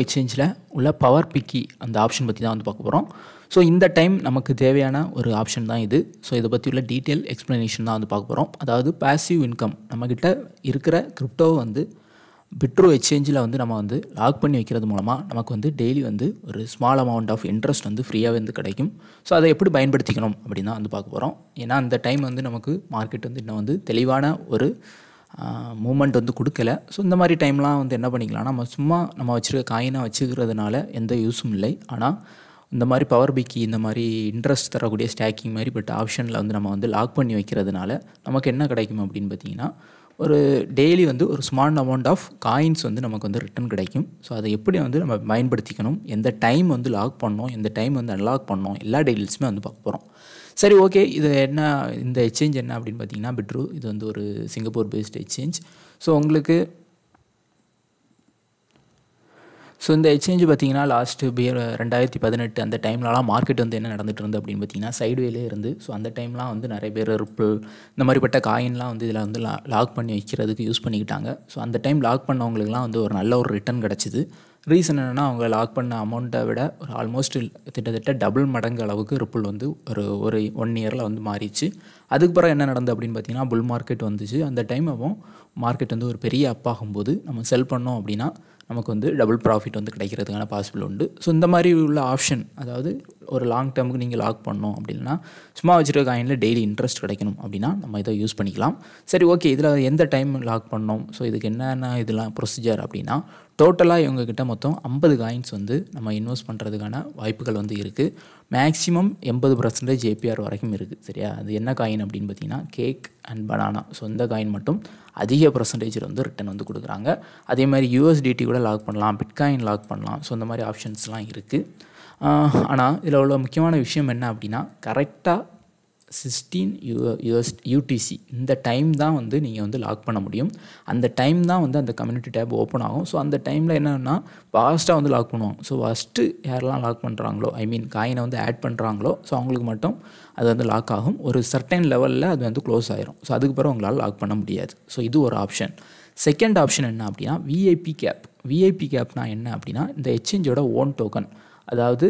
எக்ஸ்சேஞ்சில் உள்ள power piggy அந்த ஆப்ஷன் பற்றி தான் வந்து பார்க்க போகிறோம் ஸோ இந்த டைம் நமக்கு தேவையான ஒரு ஆப்ஷன் தான் இது ஸோ இதை பற்றி உள்ள டீட்டெயில் எக்ஸ்ப்ளனேஷன் தான் வந்து பார்க்க போகிறோம் அதாவது பேசிவ் இன்கம் நம்மக்கிட்ட இருக்கிற கிரிப்டோ வந்து பிட்ரோ எக்ஸ்சேஞ்சில் வந்து நம்ம வந்து லாக் பண்ணி வைக்கிறது மூலமாக நமக்கு வந்து டெய்லி வந்து ஒரு ஸ்மால் அமௌண்ட் ஆஃப் இன்ட்ரெஸ்ட் வந்து ஃப்ரீயாக வந்து கிடைக்கும் ஸோ அதை எப்படி பயன்படுத்திக்கணும் அப்படின்னு தான் வந்து பார்க்க போகிறோம் ஏன்னா அந்த டைம் வந்து நமக்கு மார்க்கெட் வந்து இன்னும் வந்து தெளிவான ஒரு மூமெண்ட் வந்து கொடுக்கல ஸோ இந்த மாதிரி டைம்லாம் வந்து என்ன பண்ணிக்கலாம் நம்ம சும்மா நம்ம வச்சுருக்க காயினாக வச்சுக்கிறதுனால எந்த யூஸும் இல்லை ஆனால் இந்த மாதிரி பவர் பிக்கி இந்த மாதிரி இன்ட்ரெஸ்ட் தரக்கூடிய ஸ்டாக்கிங் மாதிரி பட் ஆப்ஷனில் வந்து நம்ம வந்து லாக் பண்ணி வைக்கிறதுனால நமக்கு என்ன கிடைக்கும் அப்படின்னு பார்த்தீங்கன்னா ஒரு டெய்லி வந்து ஒரு ஸ்மால் அமௌண்ட் ஆஃப் காயின்ஸ் வந்து நமக்கு வந்து ரிட்டன் கிடைக்கும் ஸோ அதை எப்படி வந்து நம்ம பயன்படுத்திக்கணும் எந்த டைம் வந்து லாக் பண்ணோம் எந்த டைம் வந்து அன்லாக் பண்ணோம் எல்லா டீட்டெயில்ஸுமே வந்து பார்க்க போகிறோம் சரி ஓகே இது என்ன இந்த எக்ஸ்சேஞ்ச் என்ன அப்படின்னு பார்த்தீங்கன்னா பிட்ரூ இது வந்து ஒரு சிங்கப்பூர் பேஸ்டு எக்ஸ்சேஞ்ச் ஸோ உங்களுக்கு ஸோ இந்த எக்ஸ்சேஞ்சு பார்த்தீங்கன்னா லாஸ்ட்டு பியர் ரெண்டாயிரத்தி பதினெட்டு அந்த டைம்லலாம் மார்க்கெட் வந்து என்ன நடந்துட்டு இருந்து அப்படின்னு பார்த்தீங்கன்னா சைடுவேலே இருந்து ஸோ அந்த டைம்லாம் வந்து நிறைய பேர் ரிப்பிள் இந்த மாதிரிப்பட்ட காயின்லாம் வந்து இதில் வந்து லாக் பண்ணி வைக்கிறதுக்கு யூஸ் பண்ணிக்கிட்டாங்க ஸோ அந்த டைம் லாக் பண்ணவங்களுக்குலாம் வந்து ஒரு நல்ல ஒரு ரிட்டர்ன் கிடச்சிது ரீசன் என்னென்னா அவங்க லாக் பண்ண அமௌண்ட்டை விட ஒரு ஆல்மோஸ்ட் கிட்டத்தட்ட டபுள் மடங்கு அளவுக்கு ரிப்பிள் வந்து ஒரு ஒரு ஒன் இயரில் வந்து மாறிச்சு அதுக்கு பிறகு என்ன நடந்தது அப்படின்னு பார்த்தீங்கன்னா புல் மார்க்கெட் வந்துச்சு அந்த டைம் அப்போ மார்க்கெட் வந்து ஒரு பெரிய அப்பாகும்போது நம்ம செல் பண்ணோம் அப்படின்னா நமக்கு வந்து டபுள் ப்ராஃபிட் வந்து கிடைக்கிறதுக்கான பாசிபிள் உண்டு ஸோ இந்த மாதிரி உள்ள ஆப்ஷன் அதாவது ஒரு லாங் டேர்முக்கு நீங்கள் லாக் பண்ணோம் அப்படின்னா சும்மா வச்சுருக்க காயினில் டெய்லி இன்ட்ரெஸ்ட் கிடைக்கணும் அப்படின்னா நம்ம இதை யூஸ் பண்ணிக்கலாம் சரி ஓகே இதில் எந்த டைம் லாக் பண்ணோம் ஸோ இதுக்கு என்னென்ன இதெல்லாம் ப்ரொசீஜர் அப்படின்னா டோட்டலாக இவங்கக்கிட்ட மொத்தம் ஐம்பது காயின்ஸ் வந்து நம்ம இன்வெஸ்ட் பண்ணுறதுக்கான வாய்ப்புகள் வந்து இருக்குது மேக்ஸிமம் எண்பது பர்சன்டேஜ் ஏபிஆர் வரைக்கும் இருக்குது சரியா அது என்ன காயின் அப்படின்னு பார்த்தீங்கன்னா கேக் அண்ட் பனானா ஸோ இந்த காயின் மட்டும் அதிக பர்சன்டேஜில் வந்து ரிட்டன் வந்து கொடுக்குறாங்க அதே மாதிரி யூஎஸ்டிடி கூட லாக் பண்ணலாம் பிட்காயின் லாக் பண்ணலாம் ஸோ இந்த மாதிரி ஆப்ஷன்ஸ்லாம் இருக்குது ஆனால் இதில் உள்ள முக்கியமான விஷயம் என்ன அப்படின்னா கரெக்டாக சிக்ஸ்டீன் யூஎஸ் யூடிசி இந்த டைம் தான் வந்து நீங்கள் வந்து லாக் பண்ண முடியும் அந்த டைம் தான் வந்து அந்த கம்யூனிட்டி டேப் ஓப்பன் ஆகும் ஸோ அந்த டைமில் என்னென்னா ஃபாஸ்ட்டாக வந்து லாக் பண்ணுவாங்க ஸோ ஃபஸ்ட்டு யாரெல்லாம் லாக் பண்ணுறாங்களோ ஐ மீன் காயினை வந்து ஆட் பண்ணுறாங்களோ ஸோ அவங்களுக்கு மட்டும் அது வந்து லாக் ஆகும் ஒரு சர்டைன் லெவலில் அது வந்து க்ளோஸ் ஆயிரும் ஸோ அதுக்கு பிறகு உங்களால் லாக் பண்ண முடியாது ஸோ இது ஒரு ஆப்ஷன் செகண்ட் ஆப்ஷன் என்ன அப்படின்னா விஐபி கேப் விஐபி கேப்னா என்ன அப்படின்னா இந்த எக்ஸ்சேஞ்சோட ஓன் டோக்கன் அதாவது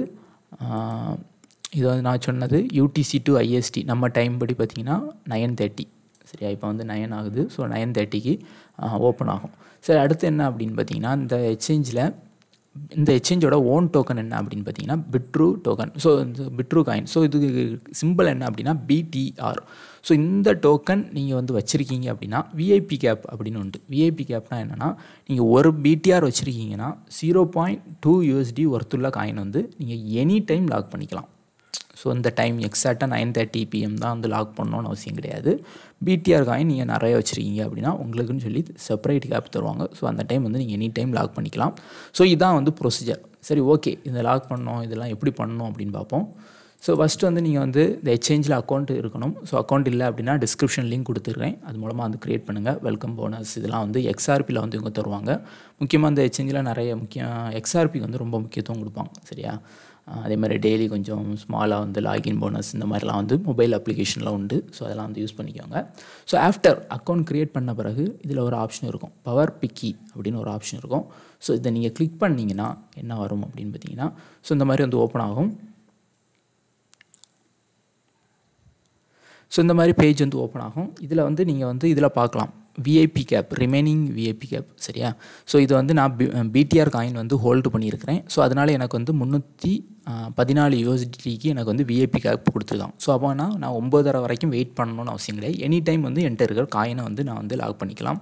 இது வந்து நான் சொன்னது யூடிசி டு ஐஎஸ்டி நம்ம டைம் படி பார்த்திங்கன்னா நயன் தேர்ட்டி சரியா இப்போ வந்து நயன் ஆகுது ஸோ நயன் தேர்ட்டிக்கு ஓப்பன் ஆகும் சரி அடுத்து என்ன அப்படின்னு பார்த்தீங்கன்னா இந்த எக்ஸ்சேஞ்சில் இந்த எக்ஸ்சேஞ்சோட ஓன் டோக்கன் என்ன அப்படின்னு பார்த்தீங்கன்னா பிட்ரூ டோக்கன் ஸோ இந்த பிட்ரூ காயின் ஸோ இதுக்கு சிம்பிள் என்ன அப்படின்னா பிடிஆர் ஸோ இந்த டோக்கன் நீங்கள் வந்து வச்சுருக்கீங்க அப்படின்னா விஐபி கேப் அப்படின்னு உண்டு விஐபி கேப்னால் என்னென்னா நீங்கள் ஒரு பிடிஆர் வச்சுருக்கீங்கன்னா ஜீரோ பாயிண்ட் டூ யூஎஸ்டி ஒர்த்துள்ள காயின் வந்து நீங்கள் எனி டைம் லாக் பண்ணிக்கலாம் ஸோ இந்த டைம் எக்ஸாக்டாக நைன் தேர்ட்டி பிஎம் தான் வந்து லாக் பண்ணணும்னு அவசியம் கிடையாது பிடிஆர் காயின் நீங்கள் நிறைய வச்சுருக்கீங்க அப்படின்னா உங்களுக்குன்னு சொல்லி செப்பரேட் கேப் தருவாங்க ஸோ அந்த டைம் வந்து நீங்கள் எனி டைம் லாக் பண்ணிக்கலாம் ஸோ இதான் வந்து ப்ரொசீஜர் சரி ஓகே இந்த லாக் பண்ணோம் இதெல்லாம் எப்படி பண்ணணும் அப்படின்னு பார்ப்போம் ஸோ ஃபஸ்ட்டு வந்து நீங்கள் வந்து இந்த எக்ஸ்சேஞ்சில் அக்கௌண்ட் இருக்கணும் ஸோ அக்கௌண்ட் இல்லை அப்படின்னா டிஸ்கிரிப்ஷன் லிங்க் கொடுத்துருக்கேன் அது மூலமாக வந்து க்ரியேட் பண்ணுங்கள் வெல்கம் போனஸ் இதெல்லாம் வந்து எக்ஸ்ஆர்பியில் வந்து இவங்க தருவாங்க முக்கியமாக இந்த எக்ஸ்சேஞ்சில் நிறைய முக்கியம் எக்ஸ்ஆர்பிக்கு வந்து ரொம்ப முக்கியத்துவம் கொடுப்பாங்க சரியா அதே மாதிரி டெய்லி கொஞ்சம் ஸ்மாலாக வந்து லாகின் போனஸ் இந்த மாதிரிலாம் வந்து மொபைல் அப்ளிகேஷன்லாம் உண்டு ஸோ அதெல்லாம் வந்து யூஸ் பண்ணிக்கோங்க ஸோ ஆஃப்டர் அக்கௌண்ட் க்ரியேட் பண்ண பிறகு இதில் ஒரு ஆப்ஷன் இருக்கும் பவர் பிக்கி அப்படின்னு ஒரு ஆப்ஷன் இருக்கும் ஸோ இதை நீங்கள் கிளிக் பண்ணிங்கன்னா என்ன வரும் அப்படின்னு பார்த்தீங்கன்னா ஸோ இந்த மாதிரி வந்து ஓப்பன் ஆகும் ஸோ இந்த மாதிரி பேஜ் வந்து ஓப்பன் ஆகும் இதில் வந்து நீங்கள் வந்து இதில் பார்க்கலாம் VIP cap remaining VIP cap சரியா ஸோ இது வந்து நான் பி பிடிஆர் காயின் வந்து ஹோல்டு பண்ணியிருக்கிறேன் ஸோ அதனால் எனக்கு வந்து முந்நூற்றி பதினாலு யூஎஸ்டிக்கு எனக்கு வந்து விஐபி கேப் கொடுத்துருக்கான் ஸோ அப்போனா நான் ஒம்பதரை வரைக்கும் வெயிட் பண்ணணும்னு அவசியம் கிடையாது எனி டைம் வந்து என்கிட்ட இருக்கிற காயினை வந்து நான் வந்து லாக் பண்ணிக்கலாம்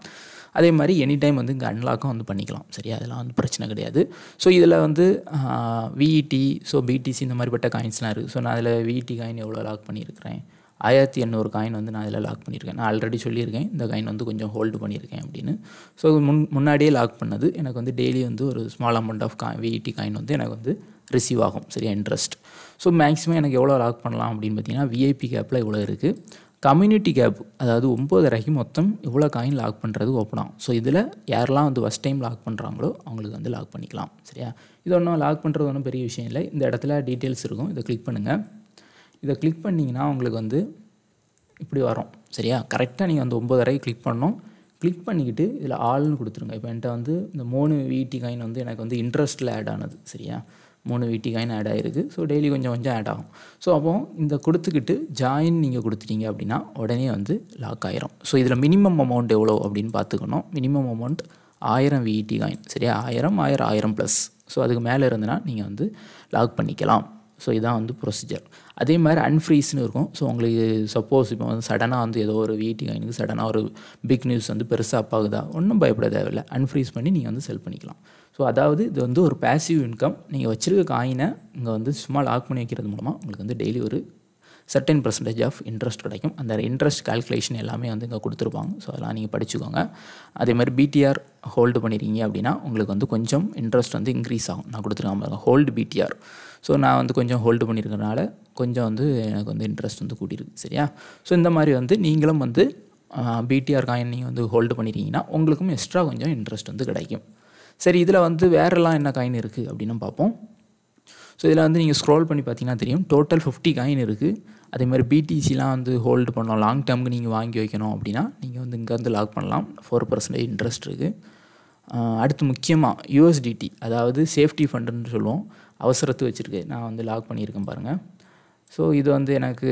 அதே மாதிரி எனி டைம் வந்து இங்கே அன்லாக்கும் வந்து பண்ணிக்கலாம் சரியா அதெல்லாம் வந்து பிரச்சனை கிடையாது ஸோ இதில் வந்து விஇடி ஸோ பிடிசி இந்த மாதிரிப்பட்ட காயின்ஸ்லாம் இருக்குது ஸோ நான் அதில் விஇடி காயின் எவ்வளோ லாக் பண்ணியிருக்கிறேன் ஆயிரத்தி எண்ணூறு காயின் வந்து நான் இதில் லாக் பண்ணியிருக்கேன் நான் ஆல்ரெடி சொல்லியிருக்கேன் இந்த காயின் வந்து கொஞ்சம் ஹோல்டு பண்ணியிருக்கேன் அப்படின்னு ஸோ முன் முன்னாடியே லாக் பண்ணது எனக்கு வந்து டெய்லி வந்து ஒரு ஸ்மால் அமௌண்ட் ஆஃப் கா விஇடி காயின் வந்து எனக்கு வந்து ரிசீவ் ஆகும் சரியா இன்ட்ரெஸ்ட் ஸோ மேக்ஸிமம் எனக்கு எவ்வளோ லாக் பண்ணலாம் அப்படின்னு பார்த்தீங்கன்னா விஐபி கேப்பில் இவ்வளோ இருக்குது கம்யூனிட்டி கேப் அதாவது ஒம்பதரைக்கு மொத்தம் இவ்வளோ காயின் லாக் பண்ணுறது ஓப்பன் ஆகும் ஸோ இதில் யாரெல்லாம் வந்து ஃபஸ்ட் டைம் லாக் பண்ணுறாங்களோ அவங்களுக்கு வந்து லாக் பண்ணிக்கலாம் சரியா இது ஒன்றும் லாக் பண்ணுறது ஒன்றும் பெரிய விஷயம் இல்லை இந்த இடத்துல டீட்டெயில்ஸ் இருக்கும் இதை கிளிக் பண்ணுங்கள் இதை கிளிக் பண்ணிங்கன்னா உங்களுக்கு வந்து இப்படி வரும் சரியா கரெக்டாக நீங்கள் வந்து ஒம்பதரைக்கு கிளிக் பண்ணோம் கிளிக் பண்ணிக்கிட்டு இதில் ஆள்னு கொடுத்துருங்க இப்போ என்கிட்ட வந்து இந்த மூணு வீட்டி காயின் வந்து எனக்கு வந்து இன்ட்ரெஸ்ட்டில் ஆட் ஆனது சரியா மூணு விடி காயின் ஆட் ஆகிருக்கு ஸோ டெய்லி கொஞ்சம் கொஞ்சம் ஆட் ஆகும் ஸோ அப்போ இந்த கொடுத்துக்கிட்டு ஜாயின் நீங்கள் கொடுத்துட்டீங்க அப்படின்னா உடனே வந்து லாக் ஆயிரும் ஸோ இதில் மினிமம் அமௌண்ட் எவ்வளோ அப்படின்னு பார்த்துக்கணும் மினிமம் அமௌண்ட் ஆயிரம் விஇடி காயின் சரியா ஆயிரம் ஆயிரம் ஆயிரம் ப்ளஸ் ஸோ அதுக்கு மேலே இருந்தனா நீங்கள் வந்து லாக் பண்ணிக்கலாம் ஸோ இதான் வந்து ப்ரொசீஜர் அதே மாதிரி அன்ஃப்ரீஸ்னு இருக்கும் ஸோ உங்களுக்கு சப்போஸ் இப்போ வந்து சடனாக வந்து ஏதோ ஒரு வீட்டிங் எனக்கு சடனாக ஒரு பிக் நியூஸ் வந்து பெருசாக அப்பாகுதா ஒன்றும் பயப்பட தேவையில்லை அன்ஃப்ரீஸ் பண்ணி நீங்கள் வந்து செல் பண்ணிக்கலாம் ஸோ அதாவது இது வந்து ஒரு பேசிவ் இன்கம் நீங்கள் வச்சுருக்க காயினை இங்கே வந்து சும்மா லாக் பண்ணி வைக்கிறது மூலமாக உங்களுக்கு வந்து டெய்லி ஒரு சர்டன் பர்சன்டேஜ் ஆஃப் இன்ட்ரெஸ்ட் கிடைக்கும் அந்த இன்ட்ரெஸ்ட் கால்குலேஷன் எல்லாமே வந்து இங்கே கொடுத்துருப்பாங்க ஸோ அதெல்லாம் நீங்கள் படிச்சுக்கோங்க அதே மாதிரி பிடிஆர் ஹோல்டு பண்ணியிருக்கீங்க அப்படின்னா உங்களுக்கு வந்து கொஞ்சம் இன்ட்ரெஸ்ட் வந்து இன்க்ரீஸ் ஆகும் நான் கொடுத்துருக்காம பாருங்கள் ஹோல்டு பிடிஆர் ஸோ நான் வந்து கொஞ்சம் ஹோல்டு பண்ணியிருக்கனால கொஞ்சம் வந்து எனக்கு வந்து இன்ட்ரெஸ்ட் வந்து கூட்டியிருக்கு சரியா ஸோ இந்த மாதிரி வந்து நீங்களும் வந்து பிடிஆர் காயின் நீங்கள் வந்து ஹோல்டு பண்ணியிருக்கீங்கன்னா உங்களுக்கும் எக்ஸ்ட்ரா கொஞ்சம் இன்ட்ரெஸ்ட் வந்து கிடைக்கும் சரி இதில் வந்து வேறெல்லாம் என்ன காயின் இருக்குது அப்படின்னு பார்ப்போம் ஸோ இதில் வந்து நீங்கள் ஸ்க்ரோல் பண்ணி பார்த்தீங்கன்னா தெரியும் டோட்டல் ஃபிஃப்டி காயின் இருக்குது அதே மாதிரி பிடிசிலாம் வந்து ஹோல்டு பண்ணலாம் லாங் டேர்முக்கு நீங்கள் வாங்கி வைக்கணும் அப்படின்னா நீங்கள் வந்து இங்கேருந்து லாக் பண்ணலாம் ஃபோர் பர்சன்டேஜ் இன்ட்ரெஸ்ட் இருக்குது அடுத்து முக்கியமாக யூஎஸ்டிடி அதாவது சேஃப்டி ஃபண்டுன்னு சொல்லுவோம் அவசரத்து வச்சுருக்கு நான் வந்து லாக் பண்ணியிருக்கேன் பாருங்கள் ஸோ இது வந்து எனக்கு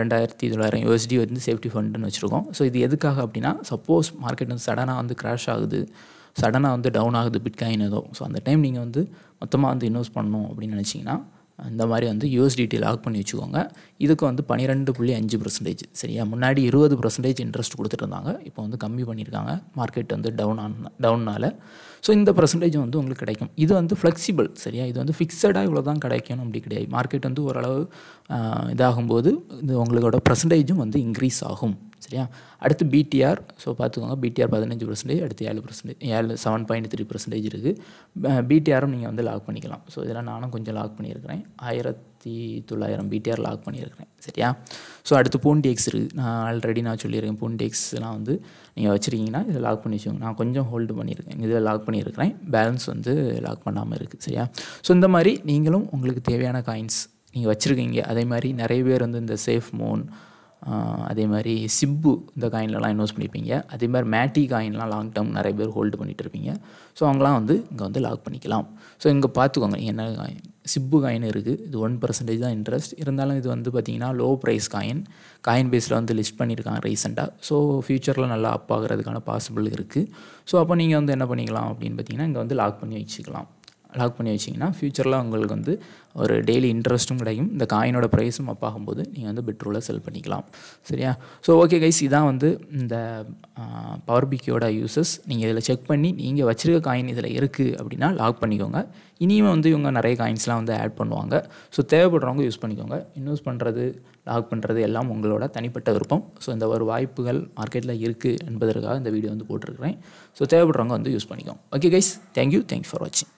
ரெண்டாயிரத்தி தொள்ளாயிரம் யூஎஸ்டி வந்து சேஃப்டி ஃபண்டுன்னு வச்சுருக்கோம் ஸோ இது எதுக்காக அப்படின்னா சப்போஸ் மார்க்கெட் வந்து சடனாக வந்து க்ராஷ் ஆகுது சடனாக வந்து டவுன் ஆகுது பிட்காயின் ஏதோ ஸோ அந்த டைம் நீங்கள் வந்து மொத்தமாக வந்து இன்வெஸ்ட் பண்ணணும் அப்படின்னு நினச்சிங்கன்னா இந்த மாதிரி வந்து யூஎஸ்டிடி லாக் பண்ணி வச்சுக்கோங்க இதுக்கு வந்து பன்னிரெண்டு புள்ளி அஞ்சு பர்சன்டேஜ் சரியா முன்னாடி இருபது பர்சன்டேஜ் இன்ட்ரெஸ்ட் இருந்தாங்க இப்போ வந்து கம்மி பண்ணியிருக்காங்க மார்க்கெட் வந்து டவுன் ஆன டவுன்னால் ஸோ இந்த பர்சன்டேஜ் வந்து உங்களுக்கு கிடைக்கும் இது வந்து ஃப்ளெக்சிபிள் சரியா இது வந்து ஃபிக்ஸடாக இவ்வளோ தான் கிடைக்கணும் அப்படி கிடையாது மார்க்கெட் வந்து ஓரளவு இதாகும்போது இது உங்களோட பர்சன்டேஜும் வந்து இன்க்ரீஸ் ஆகும் சரியா அடுத்து பிடிஆர் ஸோ பார்த்துக்கோங்க பிடிஆர் பதினஞ்சு பர்சன்டேஜ் அடுத்து ஏழு பர்சன்டேஜ் ஏழு செவன் பாயிண்ட் த்ரீ பர்சன்டேஜ் இருக்குது பிடிஆரும் நீங்கள் வந்து லாக் பண்ணிக்கலாம் ஸோ இதெல்லாம் நானும் கொஞ்சம் லாக் பண்ணியிருக்கிறேன் ஆயிரத்தி தொள்ளாயிரம் பிடிஆர் லாக் பண்ணியிருக்கிறேன் சரியா ஸோ அடுத்து பூண்டிஎக்ஸ் இருக்குது நான் ஆல்ரெடி நான் சொல்லியிருக்கேன் பூண்டிஎக்ஸ்லாம் வந்து நீங்கள் வச்சுருக்கீங்கன்னா இதை லாக் பண்ணி வச்சுக்கோங்க நான் கொஞ்சம் ஹோல்டு பண்ணியிருக்கேன் இதில் லாக் பண்ணியிருக்கிறேன் பேலன்ஸ் வந்து லாக் பண்ணாமல் இருக்குது சரியா ஸோ இந்த மாதிரி நீங்களும் உங்களுக்கு தேவையான காயின்ஸ் நீங்கள் வச்சுருக்கீங்க அதே மாதிரி நிறைய பேர் வந்து இந்த சேஃப் மோன் அதே மாதிரி சிப்பு இந்த காயின்லலாம் இன்வெஸ்ட் பண்ணியிருப்பீங்க அதே மாதிரி மேட்டி காயின்லாம் லாங் டேர்ம் நிறைய பேர் ஹோல்டு பண்ணிகிட்டு இருப்பீங்க ஸோ அவங்களாம் வந்து இங்கே வந்து லாக் பண்ணிக்கலாம் ஸோ இங்கே பார்த்துக்கோங்க என்ன காயின் சிப்பு காயின் இருக்குது இது ஒன் பர்சன்டேஜ் தான் இன்ட்ரெஸ்ட் இருந்தாலும் இது வந்து பார்த்திங்கன்னா லோ ப்ரைஸ் காயின் காயின் பேஸில் வந்து லிஸ்ட் பண்ணியிருக்காங்க ரீசெண்டாக ஸோ ஃப்யூச்சரில் நல்லா அப் ஆகிறதுக்கான பாசிபிள் இருக்குது ஸோ அப்போ நீங்கள் வந்து என்ன பண்ணிக்கலாம் அப்படின்னு பார்த்தீங்கன்னா இங்கே வந்து லாக் பண்ணி வச்சுக்கலாம் லாக் பண்ணி வச்சிங்கன்னா ஃப்யூச்சரில் உங்களுக்கு வந்து ஒரு டெய்லி இன்ட்ரெஸ்ட்டும் கிடைக்கும் இந்த காயினோட ப்ரைஸும் அப் ஆகும்போது நீங்கள் வந்து பெட்ரோலில் செல் பண்ணிக்கலாம் சரியா ஸோ ஓகே கைஸ் இதான் வந்து இந்த பவர் பிக்கியோட யூசஸ் நீங்கள் இதில் செக் பண்ணி நீங்கள் வச்சுருக்க காயின் இதில் இருக்குது அப்படின்னா லாக் பண்ணிக்கோங்க இனியும் வந்து இவங்க நிறைய காயின்ஸ்லாம் வந்து ஆட் பண்ணுவாங்க ஸோ தேவைப்படுறவங்க யூஸ் பண்ணிக்கோங்க இன்வெஸ்ட் பண்ணுறது லாக் பண்ணுறது எல்லாம் உங்களோட தனிப்பட்ட விருப்பம் ஸோ இந்த ஒரு வாய்ப்புகள் மார்க்கெட்டில் இருக்குது என்பதற்காக இந்த வீடியோ வந்து போட்டிருக்கிறேன் ஸோ தேவைப்படுறவங்க வந்து யூஸ் பண்ணிக்கோங்க okay guys thank you thanks for வாட்சிங்